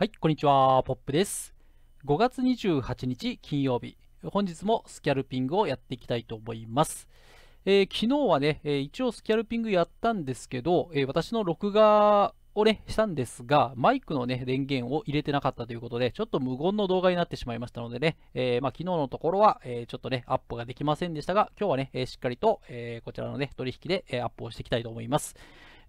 はい、こんにちは、ポップです。5月28日金曜日、本日もスキャルピングをやっていきたいと思います。えー、昨日はね、えー、一応スキャルピングやったんですけど、えー、私の録画をね、したんですが、マイクのね、電源を入れてなかったということで、ちょっと無言の動画になってしまいましたのでね、えー、まあ、昨日のところは、えー、ちょっとね、アップができませんでしたが、今日はね、えー、しっかりと、えこちらのね、取引で、えアップをしていきたいと思います。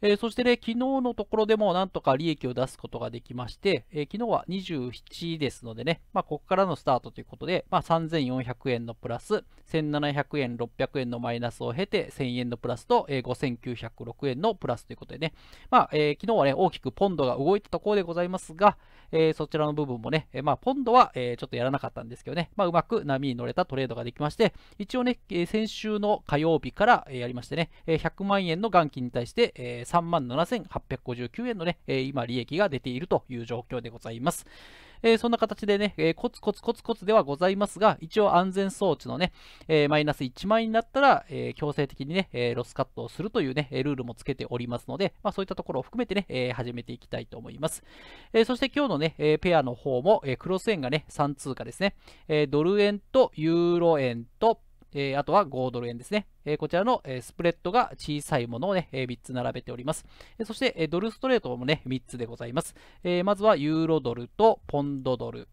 えー、そしてね、昨日のところでもなんとか利益を出すことができまして、えー、昨日は27ですのでね、まあ、ここからのスタートということで、まあ、3400円のプラス、1700円、600円のマイナスを経て、1000円のプラスと、えー、5906円のプラスということでね、まあ、えー、昨日はね、大きくポンドが動いたところでございますが、えー、そちらの部分もね、えー、まあ、ポンドは、えー、ちょっとやらなかったんですけどね、まあ、うまく波に乗れたトレードができまして、一応ね、えー、先週の火曜日から、えー、やりましてね、えー、100万円の元金に対して、えー3万7859円のね、えー、今利益が出ているという状況でございます。えー、そんな形でね、えー、コツコツコツコツではございますが、一応安全装置のね、えー、マイナス1万円になったら、え強制的にね、えロスカットをするというね、ルールもつけておりますので、まあ、そういったところを含めてね、え始めていきたいと思います。えそして今日のね、えペアの方も、えクロス円がね、3通貨ですね、えドル円とユーロ円と、えー、あとは5ドル円ですね。えー、こちらの、えスプレッドが小さいものをね、え3つ並べております。えそして、えドルストレートもね、3つでございます。えまずはユーロドルとポンドドル、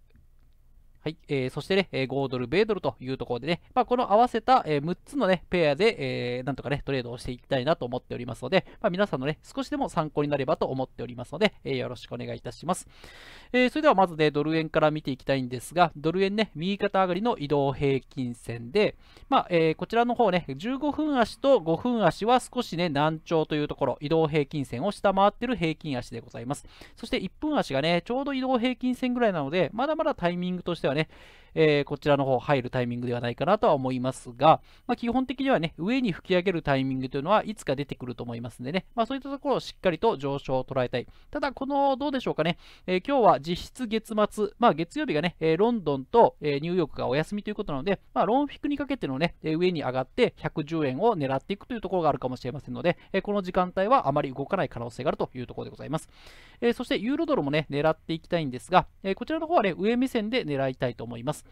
はい。えー、そしてね、え5ドル、米ドルというところでね、まあ、この合わせた、え6つのね、ペアで、えー、なんとかね、トレードをしていきたいなと思っておりますので、まあ、皆さんのね、少しでも参考になればと思っておりますので、えー、よろしくお願いいたします。えー、それではまずね、ドル円から見ていきたいんですが、ドル円ね、右肩上がりの移動平均線で、まあ、えー、こちらの方ね、15分足と5分足は少しね、難聴というところ、移動平均線を下回ってる平均足でございます。そして1分足がね、ちょうど移動平均線ぐらいなので、まだまだタイミングとしてはね、det. えー、こちらの方入るタイミングではないかなとは思いますが、まあ、基本的にはね、上に吹き上げるタイミングというのはいつか出てくると思いますんでね、まあ、そういったところをしっかりと上昇を捉えたい。ただ、この、どうでしょうかね、えー、今日は実質月末、まあ、月曜日がね、えー、ロンドンと、えー、ニューヨークがお休みということなので、まあ、ロンフィクにかけてのね、えー、上に上がって110円を狙っていくというところがあるかもしれませんので、えー、この時間帯はあまり動かない可能性があるというところでございます。えー、そして、ユーロドルもね、狙っていきたいんですが、えー、こちらの方はね、上目線で狙いたいと思います。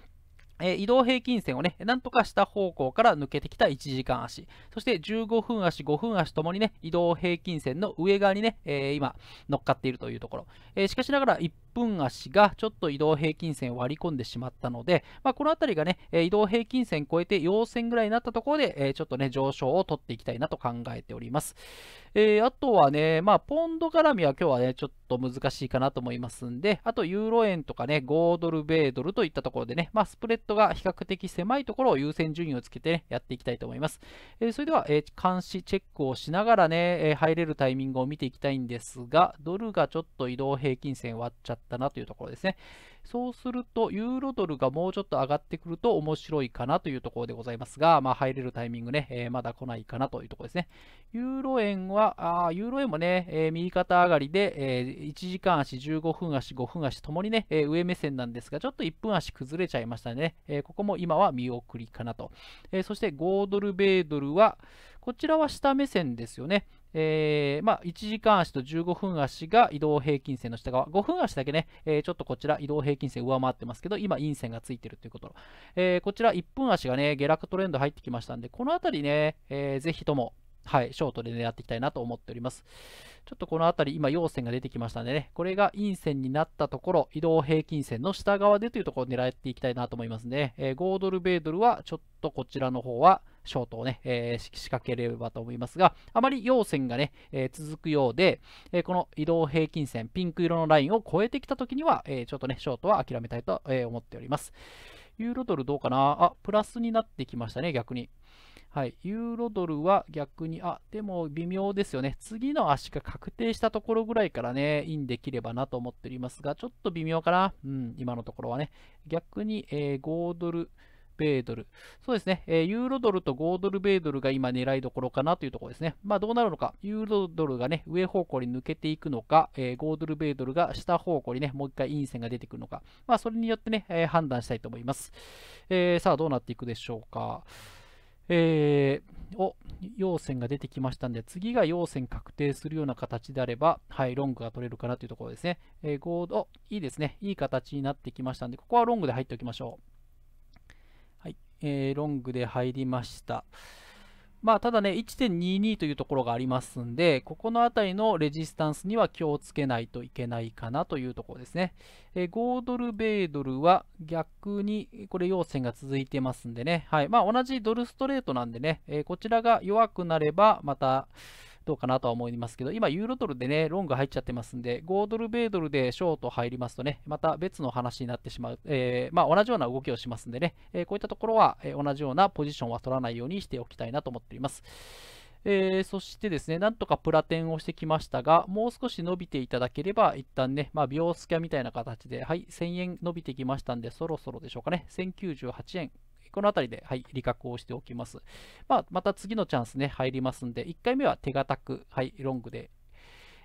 え移動平均線をね、なんとか下方向から抜けてきた1時間足、そして15分足、5分足ともにね、移動平均線の上側にね、えー、今、乗っかっているというところ、えー、しかしながら一分足がちょっと移動平均線を割り込んでしまったので、まあ、この辺りがね、移動平均線超えて陽線ぐらいになったところで、えちょっとね、上昇を取っていきたいなと考えております。えー、あとはね、まあ、ポンド絡みは今日はね、ちょっと難しいかなと思いますんで、あとユーロ円とかね、5ドル、米ドルといったところでね、まあ、スプレッドが比較的狭いところを優先順位をつけて、ね、やっていきたいと思います。えー、それでは、えー、監視、チェックをしながらね、え入れるタイミングを見ていきたいんですが、ドルがちょっと移動平均線割っちゃって、ったなというところですね。そうすると、ユーロドルがもうちょっと上がってくると面白いかなというところでございますが、まあ、入れるタイミングね、えー、まだ来ないかなというところですね。ユーロ円は、あユーロ円もね、えー、右肩上がりで、えー、1時間足、15分足、5分足ともにね、え上目線なんですが、ちょっと1分足崩れちゃいましたね。えここも今は見送りかなと。えそして5ドル、米ドルは、こちらは下目線ですよね。えー、まあ、1時間足と15分足が移動平均線の下側、5分足だけね、えー、ちょっとこちら移動平均線上回ってますけど、今陰線がついてるということ、えー、こちら1分足がね、下落トレンド入ってきましたんで、この辺りね、えー、ぜひとも、はい、ショートで狙っていきたいなと思っております。ちょっとこの辺り、今、陽線が出てきましたんでね、これが陰線になったところ、移動平均線の下側でというところを狙っていきたいなと思いますね。え5ドル、米ドルは、ちょっとこちらの方は、ショートをね、えー、仕掛ければと思いますが、あまり陽線がね、えー、続くようで、えー、この移動平均線、ピンク色のラインを超えてきたときには、えー、ちょっとね、ショートは諦めたいと、え思っております。ユーロドルどうかなあ、プラスになってきましたね、逆に。はい、ユーロドルは逆に、あ、でも微妙ですよね。次の足が確定したところぐらいからね、インできればなと思っておりますが、ちょっと微妙かな。うん、今のところはね。逆に、えー、5ドル、米ドル。そうですね、えー、ユーロドルと5ドル米ドルが今狙いどころかなというところですね。まあどうなるのか、ユーロドルがね、上方向に抜けていくのか、えー、5ドル米ドルが下方向にね、もう一回陰線が出てくるのか、まあそれによってね、えー、判断したいと思います。えー、さあどうなっていくでしょうか。えー、お、陽線が出てきましたんで、次が陽線確定するような形であれば、はい、ロングが取れるかなというところですね。えー、5、お、いいですね。いい形になってきましたんで、ここはロングで入っておきましょう。えー、ロングで入りました。まあ、ただね、1.22というところがありますんで、ここのあたりのレジスタンスには気をつけないといけないかなというところですね。えー、5ドル、米ドルは逆に、これ、陽線が続いてますんでね、はいまあ、同じドルストレートなんでね、えー、こちらが弱くなれば、また、どうかなとは思いますけど、今、ユーロドルでね、ロング入っちゃってますんで、5ドル、米ドルでショート入りますとね、また別の話になってしまう、えー、まあ、同じような動きをしますんでね、えー、こういったところは、え同じようなポジションは取らないようにしておきたいなと思っています。えー、そしてですね、なんとかプラテンをしてきましたが、もう少し伸びていただければ、一旦ね、まあ、秒スキャみたいな形で、はい、1000円伸びてきましたんで、そろそろでしょうかね、1098円、このあたりで、はい、利確をしておきます。まあ、また次のチャンスね、入りますんで、1回目は手堅く、はい、ロングで、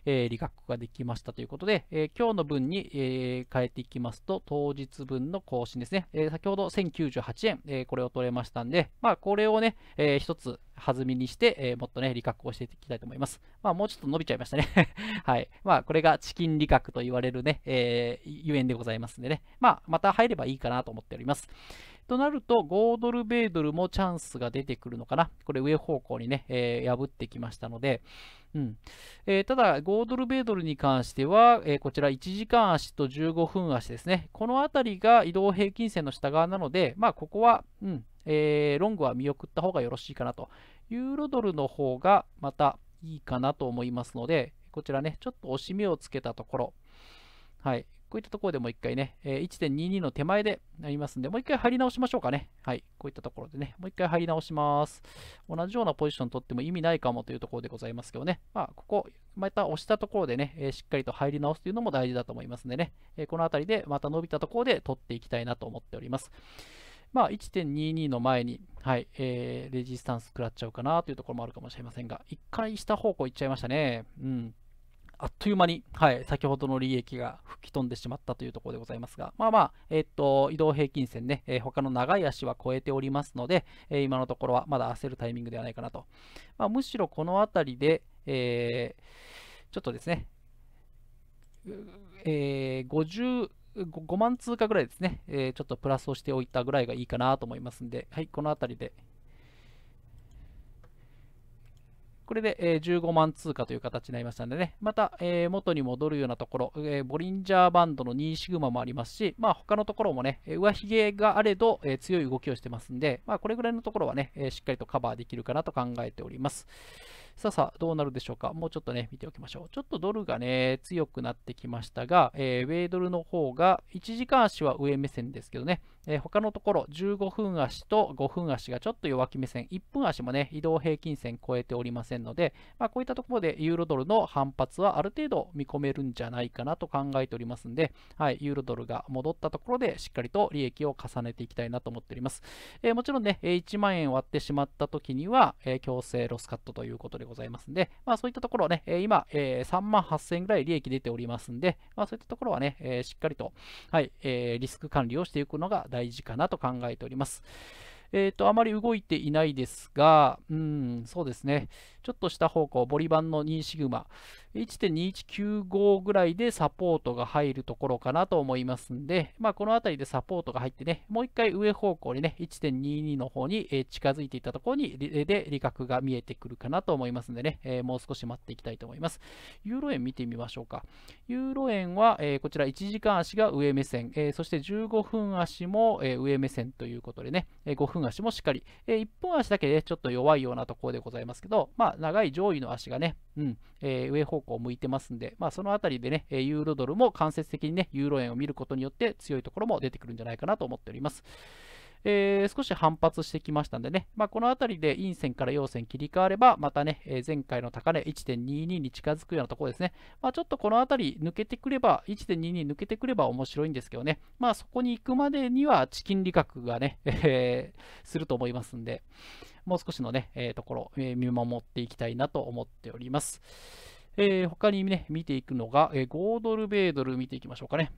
えー、利確ができましたということで、えー、今日の分に、えー、変えていきますと、当日分の更新ですね。えー、先ほど1098円、えー、これを取れましたんで、まあ、これをね、えー、一つ弾みにして、えー、もっとね、利確をしていきたいと思います。まあ、もうちょっと伸びちゃいましたね はい。まあ、これがチキン利確と言われるね、えー、ゆえんでございますんでね。まあ、また入ればいいかなと思っております。となると、5ドル、米ドルもチャンスが出てくるのかな。これ上方向にね、えー、破ってきましたので、うんえー、ただ、5ドル、米ドルに関しては、えー、こちら1時間足と15分足ですね。このあたりが移動平均線の下側なので、まあ、ここは、うんえー、ロングは見送った方がよろしいかなと。ユーロドルの方がまたいいかなと思いますので、こちらね、ちょっと押し目をつけたところ、はい、こういったところでもう一回ね、え1.22の手前でなりますんで、もう一回貼り直しましょうかね。はい。こういったところでね、もう一回貼り直します。同じようなポジション取っても意味ないかもというところでございますけどね。まあ、ここ、また押したところでね、えしっかりと入り直すというのも大事だと思いますんでね、えこの辺りでまた伸びたところで取っていきたいなと思っております。まあ、1.22の前に、はい、えー、レジスタンス食らっちゃうかなというところもあるかもしれませんが、一回下方向行っちゃいましたね。うん。あっという間に、はい、先ほどの利益が吹き飛んでしまったというところでございますが、まあまあ、えっと、移動平均線ね、えー、他の長い足は超えておりますので、えー、今のところはまだ焦るタイミングではないかなと。まあ、むしろこの辺りで、えー、ちょっとですね、えー、50、5万通貨ぐらいですね、えー、ちょっとプラスをしておいたぐらいがいいかなと思いますんで、はい、この辺りでこれで、え15万通貨という形になりましたのでね、また、え元に戻るようなところ、えボリンジャーバンドの2シグマもありますし、まあ、他のところもね、上髭があれど、え強い動きをしてますんで、まあ、これぐらいのところはね、えしっかりとカバーできるかなと考えております。さあさあ、どうなるでしょうか。もうちょっとね、見ておきましょう。ちょっとドルがね、強くなってきましたが、えウェイドルの方が、1時間足は上目線ですけどね、えー、他のところ15分足と5分足がちょっと弱気目線、1分足もね、移動平均線超えておりませんので、まあ、こういったところでユーロドルの反発はある程度見込めるんじゃないかなと考えておりますんで、はい、ユーロドルが戻ったところでしっかりと利益を重ねていきたいなと思っております。えー、もちろんね、1万円割ってしまった時には、えー、強制ロスカットということでございますんで、まあ、そういったところね、今、えー、3万8000円ぐらい利益出ておりますんで、まあ、そういったところはね、えー、しっかりと、はい、えー、リスク管理をしていくのが大事かなと考えております。えっ、ー、と、あまり動いていないですが、うん、そうですね。ちょっとした方向、ボリバンの2シグマ、1.2195ぐらいでサポートが入るところかなと思いますんで、まあ、この辺りでサポートが入ってね、もう一回上方向にね、1.22の方に近づいていったところに、で、利確が見えてくるかなと思いますんでね、えー、もう少し待っていきたいと思います。ユーロ円見てみましょうか。ユーロ円は、えー、こちら1時間足が上目線、えー、そして15分足も、上目線ということでね、5分足もしっかり、え1分足だけで、ね、ちょっと弱いようなところでございますけど、まあ、長い上位の足がね、うん、え上方方向を向いてますんで、まあ、そのあたりでね、ユーロドルも間接的にね、ユーロ円を見ることによって強いところも出てくるんじゃないかなと思っております。えー、少し反発してきましたんでね、まあ、この辺りで陰線から陽線切り替われば、またね、えー、前回の高値1.22に近づくようなところですね、まあ、ちょっとこの辺り抜けてくれば、1.22抜けてくれば面白いんですけどね、まあ、そこに行くまでにはチキン利確がね、えー、すると思いますんで、もう少しのね、えところ、え見守っていきたいなと思っております。えー、他にね、見ていくのが、えー、5ドル、米ドル見ていきましょうかね。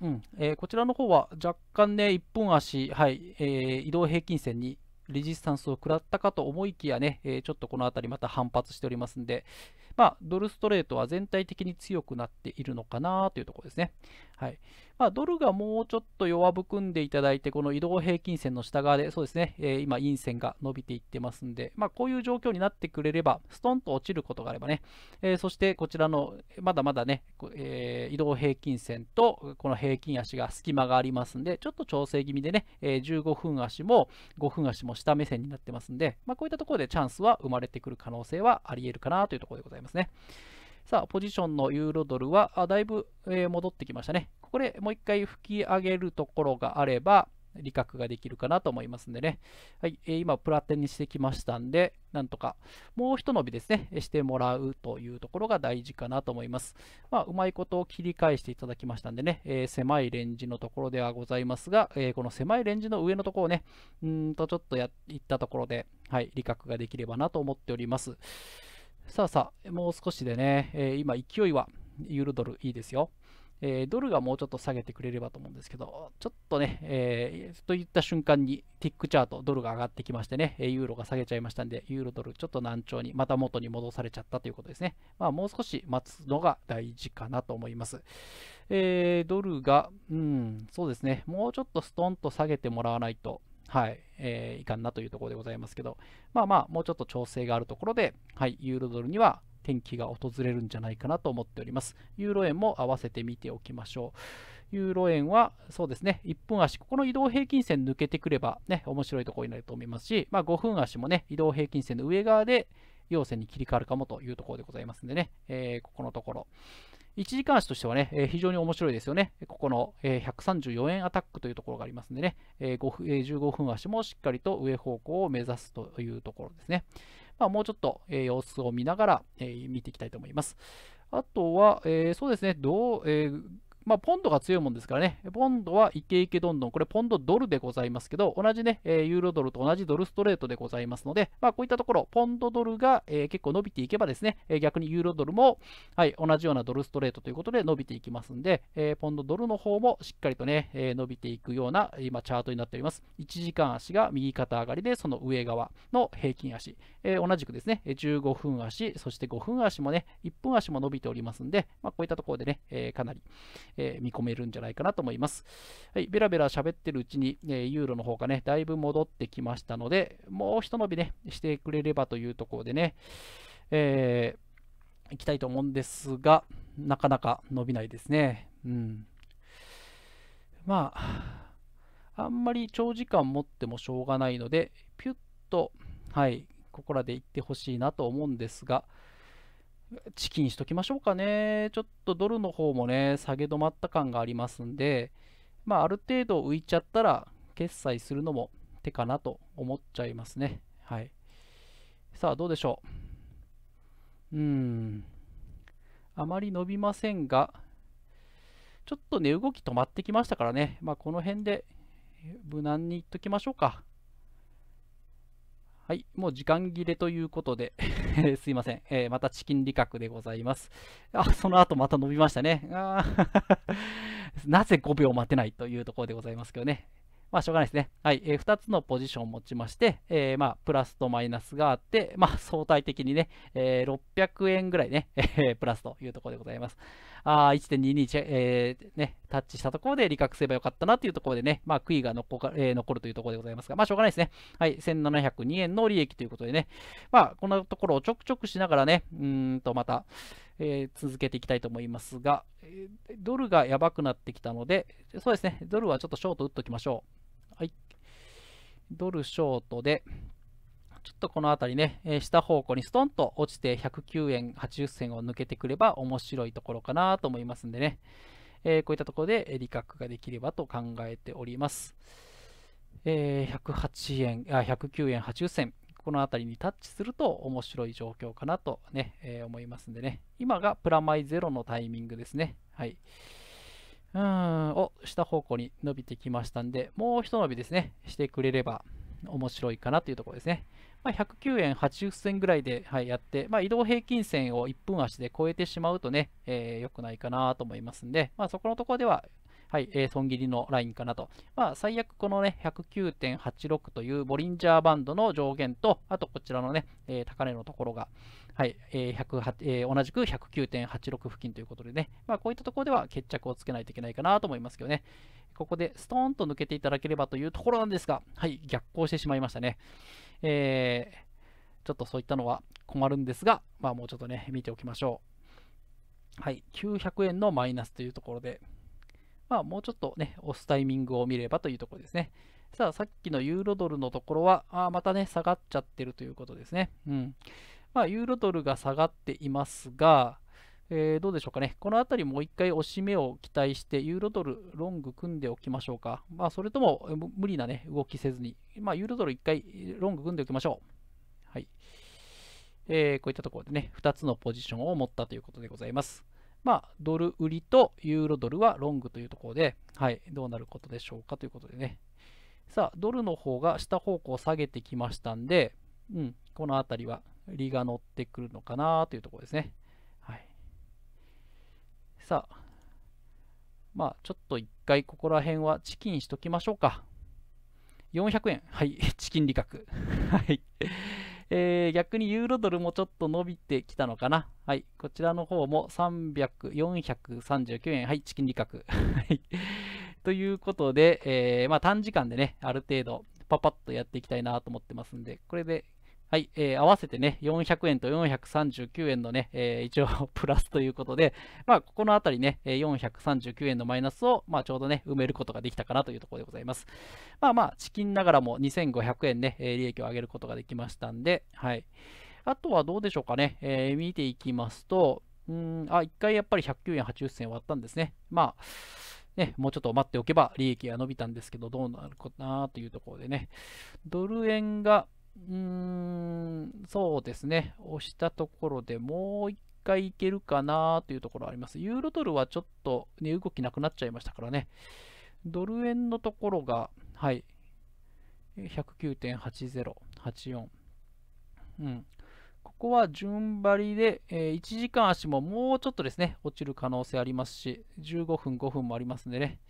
うんえー、こちらの方は若干ね、1本足、はいえー、移動平均線にレジスタンスを食らったかと思いきやね、えー、ちょっとこの辺りまた反発しておりますんで、まあ、ドルストレートは全体的に強くなっているのかなというところですね。はいまあ、ドルがもうちょっと弱含んでいただいて、この移動平均線の下側で、そうですね、えー、今、陰線が伸びていってますんで、まあ、こういう状況になってくれれば、ストンと落ちることがあればね、えー、そしてこちらの、まだまだね、えー、移動平均線とこの平均足が隙間がありますんで、ちょっと調整気味でね、え15分足も5分足も下目線になってますんで、まあ、こういったところでチャンスは生まれてくる可能性はあり得るかなというところでございます。いますね。さあ、ポジションのユーロドルは、あだいぶ、えー、戻ってきましたね。ここでもう一回吹き上げるところがあれば、利確ができるかなと思いますんでね。はい、えー、今、プラテンにしてきましたんで、なんとか、もう一伸びですね、してもらうというところが大事かなと思います。まあ、うまいことを切り返していただきましたんでね、えー、狭いレンジのところではございますが、えー、この狭いレンジの上のところをね、うんとちょっとや行ったところで、はい、利確ができればなと思っております。さあさあ、もう少しでね、えー、今勢いはユーロドルいいですよ。えー、ドルがもうちょっと下げてくれればと思うんですけど、ちょっとね、えー、といった瞬間に、ティックチャート、ドルが上がってきましてね、ユーロが下げちゃいましたんで、ユーロドルちょっと難聴に、また元に戻されちゃったということですね。まあ、もう少し待つのが大事かなと思います。えー、ドルが、うん、そうですね、もうちょっとストンと下げてもらわないと、はい、えー、いかんなというところでございますけど、まあまあ、もうちょっと調整があるところで、はい、ユーロドルには天気が訪れるんじゃないかなと思っております。ユーロ円も合わせて見ておきましょう。ユーロ円は、そうですね、1分足、ここの移動平均線抜けてくればね、面白いところになると思いますし、まあ、5分足もね、移動平均線の上側で、陽線に切り替わるかもというところでございますんでね、えー、ここのところ。一時間足としてはね、非常に面白いですよね。ここの、134円アタックというところがありますんでね、15分足もしっかりと上方向を目指すというところですね。まあ、もうちょっと、様子を見ながら、見ていきたいと思います。あとは、そうですね、どう、まあ、ポンドが強いもんですからね、ポンドはイケイケどんどん、これポンドドルでございますけど、同じね、ユーロドルと同じドルストレートでございますので、まあ、こういったところ、ポンドドルが、えー、結構伸びていけばですね、えー、逆にユーロドルも、はい、同じようなドルストレートということで伸びていきますんで、えー、ポンドドルの方もしっかりとね、え伸びていくような今チャートになっております。1時間足が右肩上がりで、その上側の平均足、え同じくですね、15分足、そして5分足もね、1分足も伸びておりますんで、まあ、こういったところでね、えかなり、えー、見込めるんじゃないかなと思います。はい、ベラベラ喋ってるうちに、えー、ユーロの方がね、だいぶ戻ってきましたので、もうひと伸びね、してくれればというところでね、えー、いきたいと思うんですが、なかなか伸びないですね。うん。まあ、あんまり長時間持ってもしょうがないので、ピュッと、はい、ここらで行ってほしいなと思うんですが、チキンしときましょうかね。ちょっとドルの方もね、下げ止まった感がありますんで、まあ、ある程度浮いちゃったら、決済するのも手かなと思っちゃいますね。はい。さあ、どうでしょう。うーん。あまり伸びませんが、ちょっとね、動き止まってきましたからね。まあ、この辺で無難にいっときましょうか。はい、もう時間切れということで すいません、えー、またチキン理覚でございます。あ、その後また伸びましたね。あなぜ5秒待てないというところでございますけどね。まあ、しょうがないですね。はい、えー、2つのポジションを持ちまして、えー、まあ、プラスとマイナスがあって、まあ、相対的にね、えー、600円ぐらいね、えー、プラスというところでございます。あ1.2に、えーね、タッチしたところで利確すればよかったなというところでね、まあ、悔いが残か、えー、残るというところでございますが、まあ、しょうがないですね。はい、1702円の利益ということでね、まあ、このところをちょくちょくしながらね、うんとまた、えー、続けていきたいと思いますが、えー、ドルがやばくなってきたので、そうですね、ドルはちょっとショート打っときましょう。はい、ドルショートで、ちょっとこの辺りね、えー、下方向にストンと落ちて109円80銭を抜けてくれば面白いところかなと思いますんでね、えー、こういったところで利確ができればと考えております。えー、108円、あ、109円80銭、この辺りにタッチすると面白い状況かなとね、えー、思いますんでね。今がプラマイゼロのタイミングですね。はい。うーん、お、下方向に伸びてきましたんで、もう一伸びですね、してくれれば面白いかなというところですね。まあ、109円80銭ぐらいで、はい、やって、まあ、移動平均線を1分足で超えてしまうとね、えー、良くないかなと思いますんで、まあ、そこのところでは、はい、えー、損切りのラインかなと。まあ、最悪このね、109.86というボリンジャーバンドの上限と、あとこちらのね、えー、高値のところが、はい、えーえー、同じく109.86付近ということでね、まあ、こういったところでは決着をつけないといけないかなと思いますけどね、ここでストーンと抜けていただければというところなんですが、はい、逆行してしまいましたね。えー、ちょっとそういったのは困るんですが、まあ、もうちょっとね、見ておきましょう。はい、900円のマイナスというところで、まあ、もうちょっとね、押すタイミングを見ればというところですね。さあ、さっきのユーロドルのところは、あまたね、下がっちゃってるということですね。うん。まあ、ユーロドルが下がっていますが、えー、どうでしょうかね。このあたりもう一回押し目を期待して、ユーロドルロング組んでおきましょうか。まあ、それとも無理なね、動きせずに、まあ、ユーロドル一回ロング組んでおきましょう。はい。えー、こういったところでね、2つのポジションを持ったということでございます。まあ、ドル売りとユーロドルはロングというところで、はい、どうなることでしょうかということでね。さあ、ドルの方が下方向を下げてきましたんで、うん、このあたりは利が乗ってくるのかなというところですね。はい、さあ、まあ、ちょっと一回ここら辺はチキンしときましょうか。400円。はい、チキン利確。はい。えー、逆にユーロドルもちょっと伸びてきたのかな。はい、こちらの方も300、439円。はい、チキン利確。はい。ということで、えー、まあ短時間でね、ある程度パパッとやっていきたいなと思ってますんで、これではい、えー、合わせてね、400円と439円のね、えー、一応 プラスということで、まあ、ここのあたりね、439円のマイナスを、まあ、ちょうどね、埋めることができたかなというところでございます。まあまあ、チキンながらも2500円ね、利益を上げることができましたんで、はい。あとはどうでしょうかね、えー、見ていきますと、うん、あ、一回やっぱり109円80銭割ったんですね。まあ、ね、もうちょっと待っておけば利益が伸びたんですけど、どうなるかなというところでね、ドル円が、うんそうですね、押したところでもう一回いけるかなというところあります。ユーロドルはちょっと、ね、動きなくなっちゃいましたからね。ドル円のところが、はい、109.8084。うん。ここは順張りで、えー、1時間足ももうちょっとですね、落ちる可能性ありますし、15分、5分もありますんでね。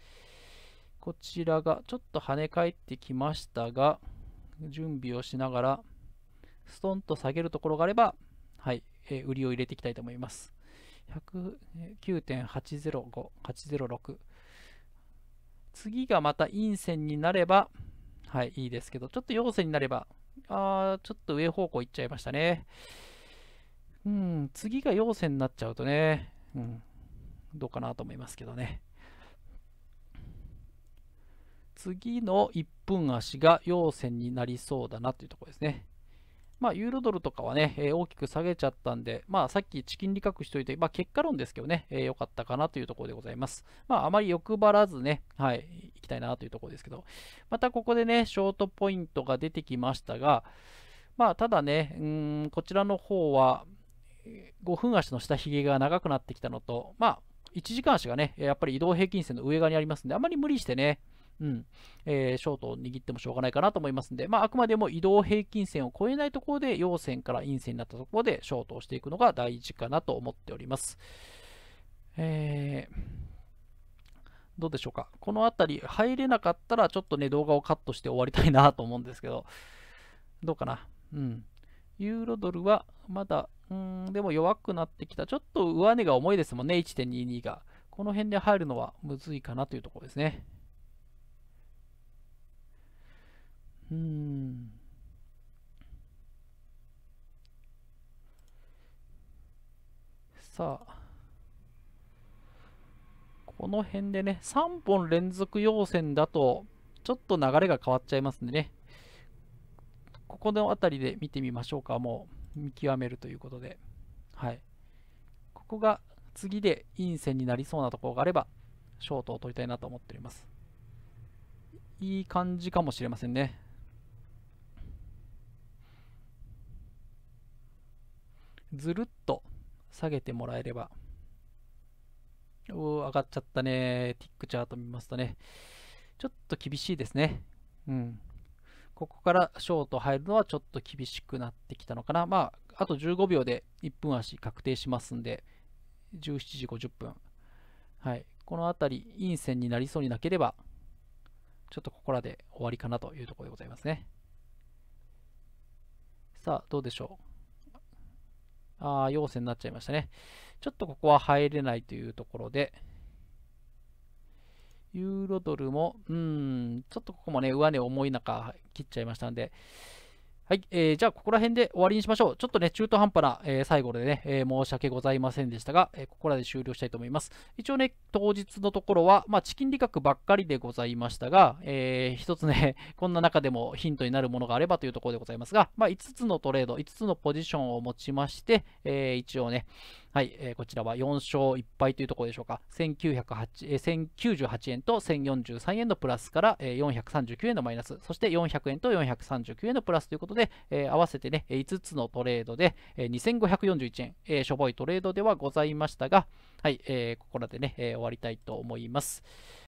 こちらがちょっと跳ね返ってきましたが、準備をしながら、ストンと下げるところがあれば、はい、えー、売りを入れていきたいと思います。109.805、806。次がまた陰線になれば、はい、いいですけど、ちょっと陽線になれば、あー、ちょっと上方向行っちゃいましたね。うん、次が陽線になっちゃうとね、うん、どうかなと思いますけどね。次の1分足が陽線になりそうだなというところですね。まあ、ユーロドルとかはね、えー、大きく下げちゃったんで、まあ、さっきチキン利確しといて、まあ、結果論ですけどね、良、えー、かったかなというところでございます。まあ、あまり欲張らずね、はい、いきたいなというところですけど、またここでね、ショートポイントが出てきましたが、まあ、ただね、うん、こちらの方は、5分足の下髭が長くなってきたのと、まあ、1時間足がね、やっぱり移動平均線の上側にありますんで、あまり無理してね、うん、えー、ショートを握ってもしょうがないかなと思いますんで、まあ、あくまでも移動平均線を超えないところで、陽線から陰線になったところでショートをしていくのが大事かなと思っております。えーどうでしょうかこの辺り入れなかったらちょっとね動画をカットして終わりたいなと思うんですけどどうかなうんユーロドルはまだうんでも弱くなってきたちょっと上値が重いですもんね1.22がこの辺で入るのはむずいかなというところですねうん。さあ、この辺でね、3本連続要線だと、ちょっと流れが変わっちゃいますんでね、ここの辺りで見てみましょうか、もう見極めるということで。はい。ここが次で陰線になりそうなところがあれば、ショートを取りたいなと思っております。いい感じかもしれませんね。ずるっと下げてもらえれば。お上がっちゃったね。ティックチャート見ますとね。ちょっと厳しいですね。うん。ここからショート入るのはちょっと厳しくなってきたのかな。まあ、あと15秒で1分足確定しますんで、17時50分。はい。この辺り、陰線になりそうになければ、ちょっとここらで終わりかなというところでございますね。さあ、どうでしょう。あ陽線になっちゃいましたね。ちょっとここは入れないというところで、ユーロドルも、うん、ちょっとここもね、上値重い中、切っちゃいましたんで、はい、えー、じゃあここら辺で終わりにしましょう。ちょっとね、中途半端な、えー、最後でね、えー、申し訳ございませんでしたが、えー、ここらで終了したいと思います。一応ね、当日のところは、まあ、チキン理学ばっかりでございましたが、えー、一つね、こんな中でもヒントになるものがあればというところでございますが、まあ、5つのトレード、5つのポジションを持ちまして、えー、一応ね、はい、えー、こちらは4勝1敗というところでしょうか。1908えー、1098円と1043円のプラスから、えー、439円のマイナス、そして400円と439円のプラスということで、えー、合わせてね、5つのトレードで、えー、2541円、えー、しょぼいトレードではございましたが、はい、えー、ここらでね、えー、終わりたいと思います。